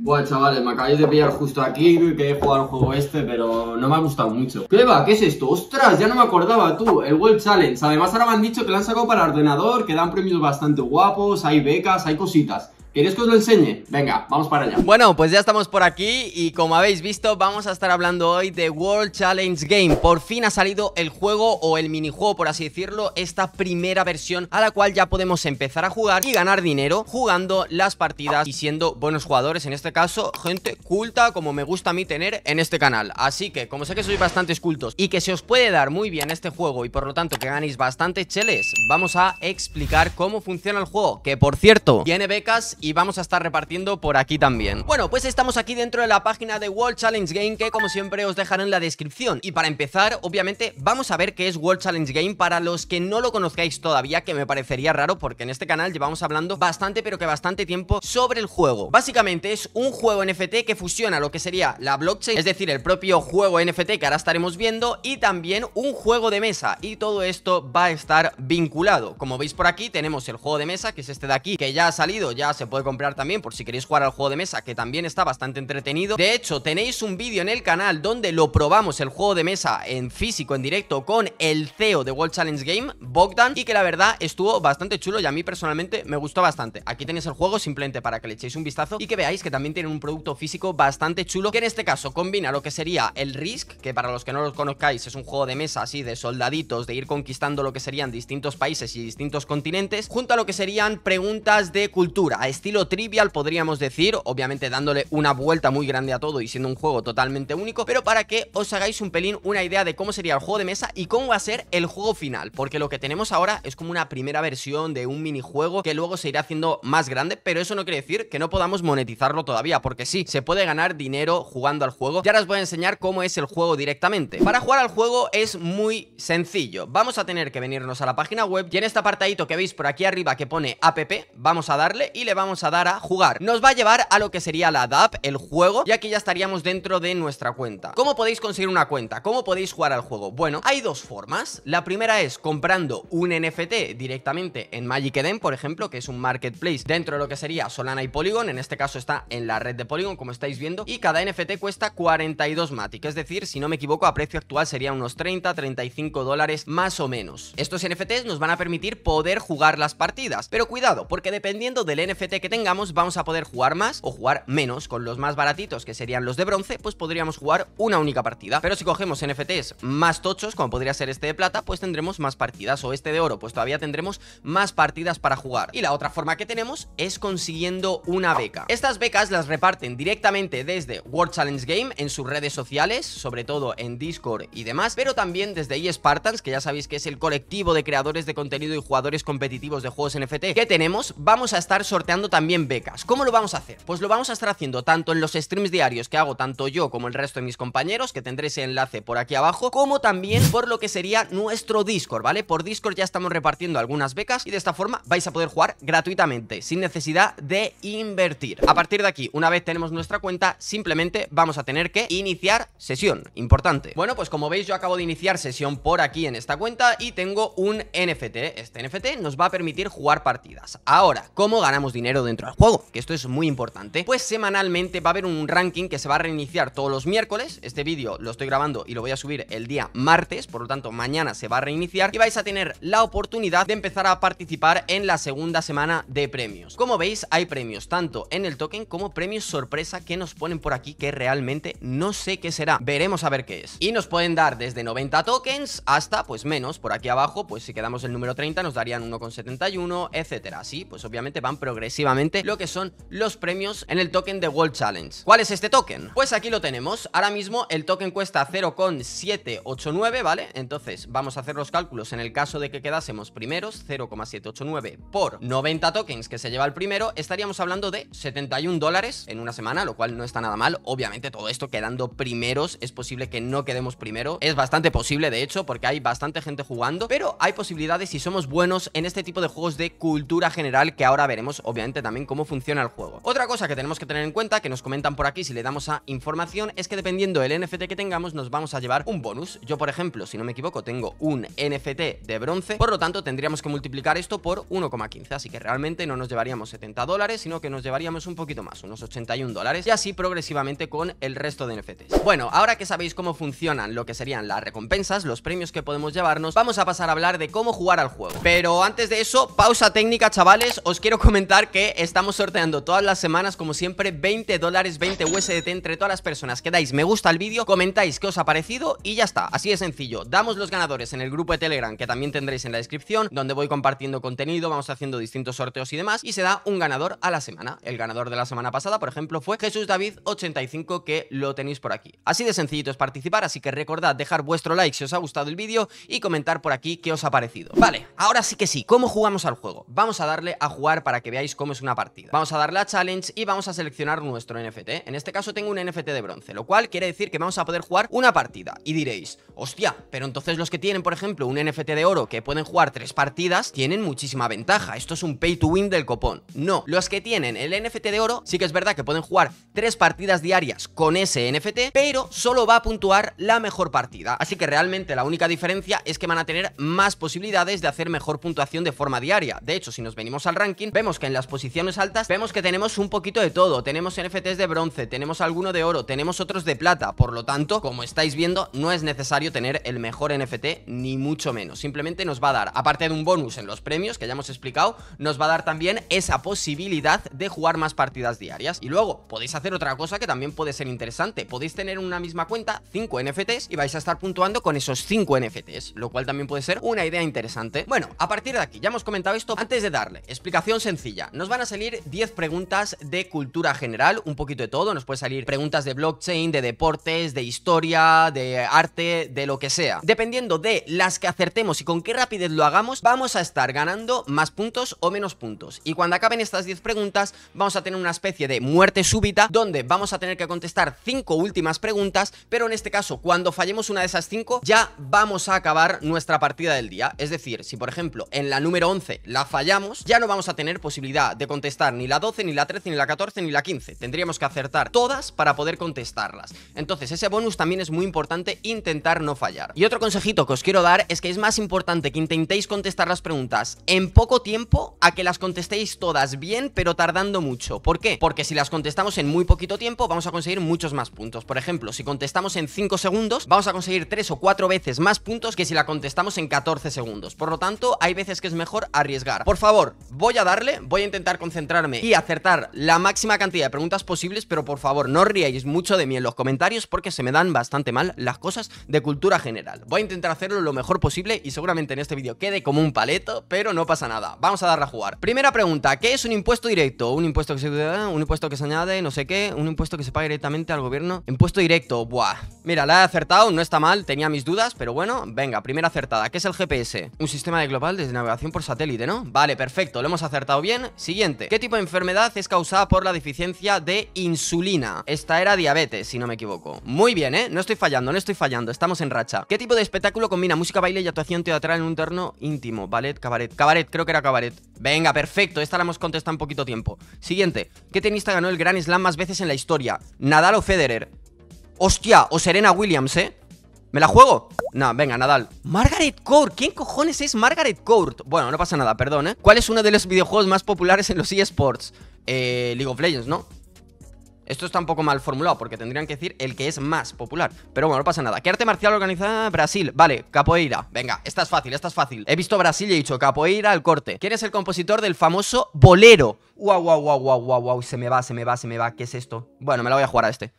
Bueno, chavales, me acabáis de pillar justo aquí que he jugado un juego este, pero no me ha gustado mucho. ¿Qué va? ¿Qué es esto? ¡Ostras! Ya no me acordaba, tú. El World Challenge. Además, ahora me han dicho que lo han sacado para ordenador, que dan premios bastante guapos, hay becas, hay cositas. ¿Queréis que os lo enseñe? Venga, vamos para allá Bueno, pues ya estamos por aquí y como habéis visto vamos a estar hablando hoy de World Challenge Game Por fin ha salido el juego o el minijuego por así decirlo Esta primera versión a la cual ya podemos empezar a jugar y ganar dinero Jugando las partidas y siendo buenos jugadores En este caso, gente culta como me gusta a mí tener en este canal Así que, como sé que sois bastantes cultos y que se os puede dar muy bien este juego Y por lo tanto que ganéis bastante cheles Vamos a explicar cómo funciona el juego Que por cierto, tiene becas y y vamos a estar repartiendo por aquí también Bueno, pues estamos aquí dentro de la página de World Challenge Game que como siempre os dejaré en la descripción Y para empezar, obviamente, vamos a ver qué es World Challenge Game para los que no lo conozcáis todavía Que me parecería raro porque en este canal llevamos hablando bastante pero que bastante tiempo sobre el juego Básicamente es un juego NFT que fusiona lo que sería la blockchain, es decir, el propio juego NFT que ahora estaremos viendo Y también un juego de mesa y todo esto va a estar vinculado Como veis por aquí tenemos el juego de mesa que es este de aquí que ya ha salido, ya se puede comprar también por si queréis jugar al juego de mesa, que también está bastante entretenido. De hecho, tenéis un vídeo en el canal donde lo probamos el juego de mesa en físico, en directo, con el CEO de World Challenge Game, Bogdan, y que la verdad estuvo bastante chulo y a mí personalmente me gustó bastante. Aquí tenéis el juego simplemente para que le echéis un vistazo y que veáis que también tienen un producto físico bastante chulo, que en este caso combina lo que sería el Risk, que para los que no lo conozcáis es un juego de mesa así de soldaditos, de ir conquistando lo que serían distintos países y distintos continentes, junto a lo que serían preguntas de cultura, estilo trivial podríamos decir, obviamente dándole una vuelta muy grande a todo y siendo un juego totalmente único, pero para que os hagáis un pelín una idea de cómo sería el juego de mesa y cómo va a ser el juego final, porque lo que tenemos ahora es como una primera versión de un minijuego que luego se irá haciendo más grande, pero eso no quiere decir que no podamos monetizarlo todavía, porque sí, se puede ganar dinero jugando al juego. Y ahora os voy a enseñar cómo es el juego directamente. Para jugar al juego es muy sencillo. Vamos a tener que venirnos a la página web y en este apartadito que veis por aquí arriba que pone app, vamos a darle y le vamos a dar a jugar Nos va a llevar a lo que sería la DAP, el juego Y aquí ya estaríamos dentro de nuestra cuenta ¿Cómo podéis conseguir una cuenta? ¿Cómo podéis jugar al juego? Bueno, hay dos formas La primera es comprando un NFT directamente en Magic Eden, por ejemplo Que es un marketplace dentro de lo que sería Solana y Polygon En este caso está en la red de Polygon, como estáis viendo Y cada NFT cuesta 42 Matic Es decir, si no me equivoco, a precio actual sería unos 30, 35 dólares más o menos Estos NFTs nos van a permitir poder jugar las partidas Pero cuidado, porque dependiendo del NFT que tengamos vamos a poder jugar más o jugar menos. Con los más baratitos, que serían los de bronce, pues podríamos jugar una única partida. Pero si cogemos NFTs más tochos, como podría ser este de plata, pues tendremos más partidas. O este de oro, pues todavía tendremos más partidas para jugar. Y la otra forma que tenemos es consiguiendo una beca. Estas becas las reparten directamente desde World Challenge Game en sus redes sociales, sobre todo en Discord y demás, pero también desde eSpartans, que ya sabéis que es el colectivo de creadores de contenido y jugadores competitivos de juegos NFT que tenemos, vamos a estar sorteando también becas. ¿Cómo lo vamos a hacer? Pues lo vamos a estar haciendo tanto en los streams diarios que hago tanto yo como el resto de mis compañeros, que tendré ese enlace por aquí abajo, como también por lo que sería nuestro Discord, ¿vale? Por Discord ya estamos repartiendo algunas becas y de esta forma vais a poder jugar gratuitamente, sin necesidad de invertir. A partir de aquí, una vez tenemos nuestra cuenta, simplemente vamos a tener que iniciar sesión, importante. Bueno, pues como veis yo acabo de iniciar sesión por aquí en esta cuenta y tengo un NFT. Este NFT nos va a permitir jugar partidas. Ahora, ¿cómo ganamos dinero dentro del juego, que esto es muy importante. Pues semanalmente va a haber un ranking que se va a reiniciar todos los miércoles. Este vídeo lo estoy grabando y lo voy a subir el día martes, por lo tanto mañana se va a reiniciar y vais a tener la oportunidad de empezar a participar en la segunda semana de premios. Como veis, hay premios tanto en el token como premios sorpresa que nos ponen por aquí que realmente no sé qué será. Veremos a ver qué es. Y nos pueden dar desde 90 tokens hasta pues menos. Por aquí abajo, pues si quedamos el número 30 nos darían 1,71, etcétera. Así, pues obviamente van progresivamente lo que son los premios en el token de World Challenge. ¿Cuál es este token? Pues aquí lo tenemos. Ahora mismo el token cuesta 0,789, ¿vale? Entonces vamos a hacer los cálculos en el caso de que quedásemos primeros, 0,789 por 90 tokens que se lleva el primero, estaríamos hablando de 71 dólares en una semana, lo cual no está nada mal. Obviamente todo esto quedando primeros, es posible que no quedemos primero. Es bastante posible, de hecho, porque hay bastante gente jugando, pero hay posibilidades si somos buenos en este tipo de juegos de cultura general que ahora veremos, obviamente, también cómo funciona el juego. Otra cosa que tenemos que tener en cuenta, que nos comentan por aquí si le damos a información, es que dependiendo del NFT que tengamos nos vamos a llevar un bonus. Yo, por ejemplo, si no me equivoco, tengo un NFT de bronce, por lo tanto tendríamos que multiplicar esto por 1,15, así que realmente no nos llevaríamos 70 dólares, sino que nos llevaríamos un poquito más, unos 81 dólares, y así progresivamente con el resto de NFTs. Bueno, ahora que sabéis cómo funcionan lo que serían las recompensas, los premios que podemos llevarnos, vamos a pasar a hablar de cómo jugar al juego. Pero antes de eso, pausa técnica, chavales, os quiero comentar que estamos sorteando todas las semanas, como siempre, 20 dólares, 20 USDT entre todas las personas que dais me gusta al vídeo, comentáis qué os ha parecido y ya está, así de sencillo. Damos los ganadores en el grupo de Telegram, que también tendréis en la descripción, donde voy compartiendo contenido, vamos haciendo distintos sorteos y demás, y se da un ganador a la semana. El ganador de la semana pasada, por ejemplo, fue Jesús David 85, que lo tenéis por aquí. Así de sencillito es participar, así que recordad dejar vuestro like si os ha gustado el vídeo y comentar por aquí qué os ha parecido. Vale, ahora sí que sí, ¿cómo jugamos al juego? Vamos a darle a jugar para que veáis cómo es una partida. Vamos a dar la Challenge y vamos a seleccionar nuestro NFT. En este caso tengo un NFT de bronce, lo cual quiere decir que vamos a poder jugar una partida. Y diréis, hostia, pero entonces los que tienen, por ejemplo, un NFT de oro que pueden jugar tres partidas, tienen muchísima ventaja. Esto es un pay to win del copón. No, los que tienen el NFT de oro, sí que es verdad que pueden jugar tres partidas diarias con ese NFT, pero solo va a puntuar la mejor partida. Así que realmente la única diferencia es que van a tener más posibilidades de hacer mejor puntuación de forma diaria. De hecho, si nos venimos al ranking, vemos que en las posibilidades posiciones altas, vemos que tenemos un poquito de todo. Tenemos NFTs de bronce, tenemos alguno de oro, tenemos otros de plata. Por lo tanto, como estáis viendo, no es necesario tener el mejor NFT, ni mucho menos. Simplemente nos va a dar, aparte de un bonus en los premios, que ya hemos explicado, nos va a dar también esa posibilidad de jugar más partidas diarias. Y luego, podéis hacer otra cosa que también puede ser interesante. Podéis tener en una misma cuenta 5 NFTs y vais a estar puntuando con esos 5 NFTs, lo cual también puede ser una idea interesante. Bueno, a partir de aquí, ya hemos comentado esto. Antes de darle explicación sencilla, nos van a salir 10 preguntas de cultura general, un poquito de todo, nos puede salir preguntas de blockchain, de deportes, de historia, de arte, de lo que sea. Dependiendo de las que acertemos y con qué rapidez lo hagamos, vamos a estar ganando más puntos o menos puntos. Y cuando acaben estas 10 preguntas, vamos a tener una especie de muerte súbita donde vamos a tener que contestar 5 últimas preguntas, pero en este caso, cuando fallemos una de esas 5, ya vamos a acabar nuestra partida del día. Es decir, si por ejemplo en la número 11 la fallamos, ya no vamos a tener posibilidad de contestar ni la 12, ni la 13, ni la 14, ni la 15. Tendríamos que acertar todas para poder contestarlas. Entonces ese bonus también es muy importante intentar no fallar. Y otro consejito que os quiero dar es que es más importante que intentéis contestar las preguntas en poco tiempo a que las contestéis todas bien pero tardando mucho. ¿Por qué? Porque si las contestamos en muy poquito tiempo vamos a conseguir muchos más puntos. Por ejemplo, si contestamos en 5 segundos vamos a conseguir 3 o 4 veces más puntos que si la contestamos en 14 segundos. Por lo tanto, hay veces que es mejor arriesgar. Por favor, voy a darle, voy a intentar concentrarme y acertar la máxima cantidad de preguntas posibles, pero por favor no ríais mucho de mí en los comentarios porque se me dan bastante mal las cosas de cultura general. Voy a intentar hacerlo lo mejor posible y seguramente en este vídeo quede como un paleto, pero no pasa nada. Vamos a darle a jugar. Primera pregunta, ¿qué es un impuesto directo? Un impuesto que se eh, un impuesto que se añade, no sé qué, un impuesto que se paga directamente al gobierno. Impuesto directo, buah. Mira, la he acertado, no está mal, tenía mis dudas, pero bueno, venga, primera acertada. ¿Qué es el GPS? Un sistema de global desde navegación por satélite, ¿no? Vale, perfecto, lo hemos acertado bien. sí ¿Qué tipo de enfermedad es causada por la deficiencia de insulina? Esta era diabetes, si no me equivoco. Muy bien, ¿eh? No estoy fallando, no estoy fallando, estamos en racha. ¿Qué tipo de espectáculo combina música, baile y actuación teatral en un terno íntimo? Ballet, cabaret. Cabaret, creo que era cabaret. Venga, perfecto, esta la hemos contestado en poquito tiempo. Siguiente. ¿Qué tenista ganó el gran Slam más veces en la historia? Nadal o Federer. Hostia, o Serena Williams, ¿eh? ¿Me la juego? No, venga, Nadal Margaret Court, ¿quién cojones es Margaret Court? Bueno, no pasa nada, perdón, ¿eh? ¿Cuál es uno de los videojuegos más populares en los eSports? Eh, League of Legends, ¿no? Esto está un poco mal formulado porque tendrían que decir el que es más popular. Pero bueno, no pasa nada. ¿Qué arte marcial organiza Brasil? Vale, capoeira. Venga, esta es fácil, esta es fácil. He visto Brasil y he dicho capoeira al corte. ¿Quién es el compositor del famoso bolero? Wow, wow, wow, wow, wow, wow. Se me va, se me va, se me va. ¿Qué es esto? Bueno, me la voy a jugar a este.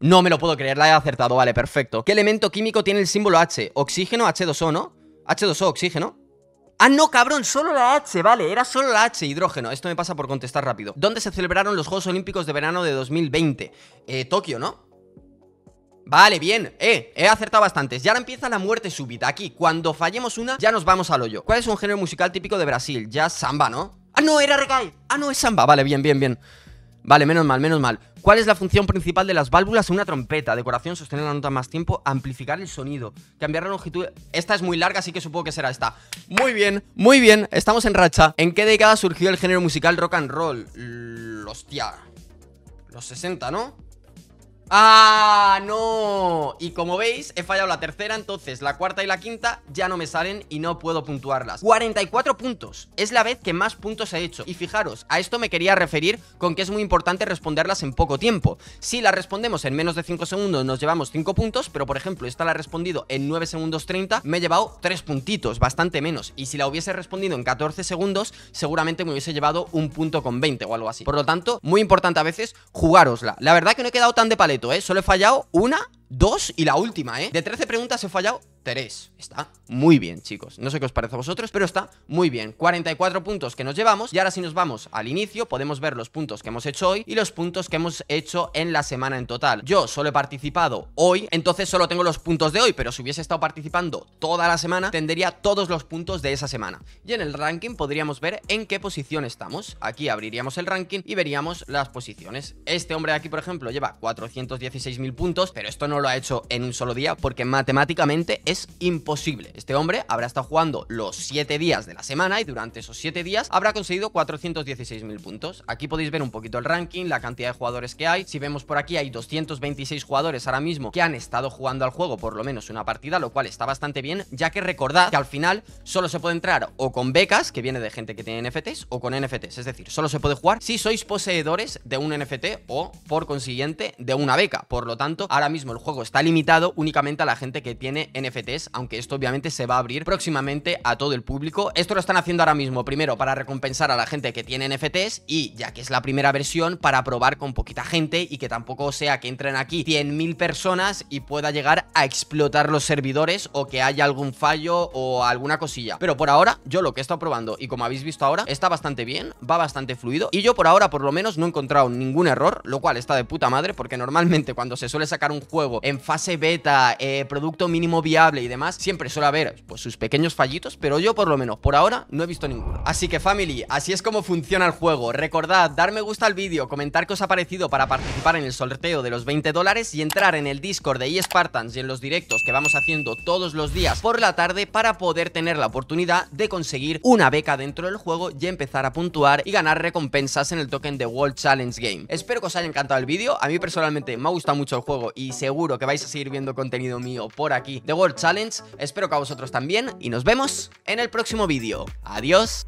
No me lo puedo creer, la he acertado, vale, perfecto. ¿Qué elemento químico tiene el símbolo H? Oxígeno, H2O, ¿no? H2O, oxígeno. Ah, no, cabrón, solo la H, vale, era solo la H, hidrógeno. Esto me pasa por contestar rápido. ¿Dónde se celebraron los Juegos Olímpicos de verano de 2020? Eh, Tokio, ¿no? Vale, bien, eh, he acertado bastantes Y ahora empieza la muerte súbita, aquí Cuando fallemos una, ya nos vamos al hoyo ¿Cuál es un género musical típico de Brasil? Ya samba, ¿no? Ah, no, era reggae Ah, no, es samba, vale, bien, bien, bien Vale, menos mal, menos mal. ¿Cuál es la función principal de las válvulas en una trompeta? Decoración, sostener la nota más tiempo, amplificar el sonido, cambiar la longitud. Esta es muy larga, así que supongo que será esta. Muy bien, muy bien, estamos en racha. ¿En qué década surgió el género musical rock and roll? los hostia. Los 60, ¿no? ¡Ah, no! Y como veis, he fallado la tercera, entonces la cuarta y la quinta ya no me salen y no puedo puntuarlas. 44 puntos. Es la vez que más puntos he hecho. Y fijaros, a esto me quería referir con que es muy importante responderlas en poco tiempo. Si las respondemos en menos de 5 segundos nos llevamos 5 puntos, pero por ejemplo, esta la he respondido en 9 segundos 30, me he llevado 3 puntitos, bastante menos. Y si la hubiese respondido en 14 segundos, seguramente me hubiese llevado un punto con 20 o algo así. Por lo tanto, muy importante a veces jugárosla. La verdad que no he quedado tan de paleta ¿eh? Solo he fallado una, dos y la última, ¿eh? De 13 preguntas he fallado 3. Está muy bien, chicos. No sé qué os parece a vosotros, pero está muy bien. 44 puntos que nos llevamos. Y ahora si nos vamos al inicio, podemos ver los puntos que hemos hecho hoy y los puntos que hemos hecho en la semana en total. Yo solo he participado hoy, entonces solo tengo los puntos de hoy, pero si hubiese estado participando toda la semana, tendría todos los puntos de esa semana. Y en el ranking podríamos ver en qué posición estamos. Aquí abriríamos el ranking y veríamos las posiciones. Este hombre de aquí, por ejemplo, lleva 416.000 puntos, pero esto no lo ha hecho en un solo día porque matemáticamente es imposible. Este hombre habrá estado jugando los 7 días de la semana y durante esos 7 días habrá conseguido 416.000 puntos. Aquí podéis ver un poquito el ranking, la cantidad de jugadores que hay. Si vemos por aquí hay 226 jugadores ahora mismo que han estado jugando al juego por lo menos una partida, lo cual está bastante bien, ya que recordad que al final solo se puede entrar o con becas, que viene de gente que tiene NFTs, o con NFTs. Es decir, solo se puede jugar si sois poseedores de un NFT o, por consiguiente, de una beca. Por lo tanto, ahora mismo el juego está limitado únicamente a la gente que tiene NFT aunque esto obviamente se va a abrir próximamente a todo el público. Esto lo están haciendo ahora mismo, primero para recompensar a la gente que tiene NFTs y ya que es la primera versión, para probar con poquita gente y que tampoco sea que entren aquí 100.000 personas y pueda llegar a explotar los servidores o que haya algún fallo o alguna cosilla. Pero por ahora, yo lo que he estado probando y como habéis visto ahora, está bastante bien, va bastante fluido y yo por ahora por lo menos no he encontrado ningún error, lo cual está de puta madre porque normalmente cuando se suele sacar un juego en fase beta, eh, producto mínimo viable, y demás, siempre suele haber pues, sus pequeños fallitos, pero yo por lo menos por ahora no he visto ninguno. Así que family, así es como funciona el juego. Recordad, dar me gusta al vídeo, comentar qué os ha parecido para participar en el sorteo de los 20 dólares y entrar en el Discord de eSpartans y en los directos que vamos haciendo todos los días por la tarde para poder tener la oportunidad de conseguir una beca dentro del juego y empezar a puntuar y ganar recompensas en el token de World Challenge Game. Espero que os haya encantado el vídeo, a mí personalmente me ha gustado mucho el juego y seguro que vais a seguir viendo contenido mío por aquí de World Challenge Challenge. Espero que a vosotros también y nos vemos en el próximo vídeo. Adiós.